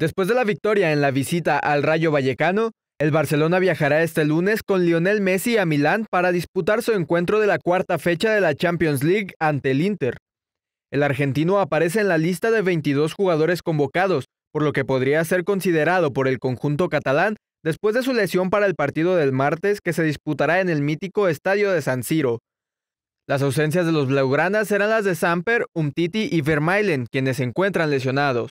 Después de la victoria en la visita al Rayo Vallecano, el Barcelona viajará este lunes con Lionel Messi a Milán para disputar su encuentro de la cuarta fecha de la Champions League ante el Inter. El argentino aparece en la lista de 22 jugadores convocados, por lo que podría ser considerado por el conjunto catalán después de su lesión para el partido del martes que se disputará en el mítico estadio de San Siro. Las ausencias de los blaugranas serán las de Samper, Umtiti y Vermaelen, quienes se encuentran lesionados.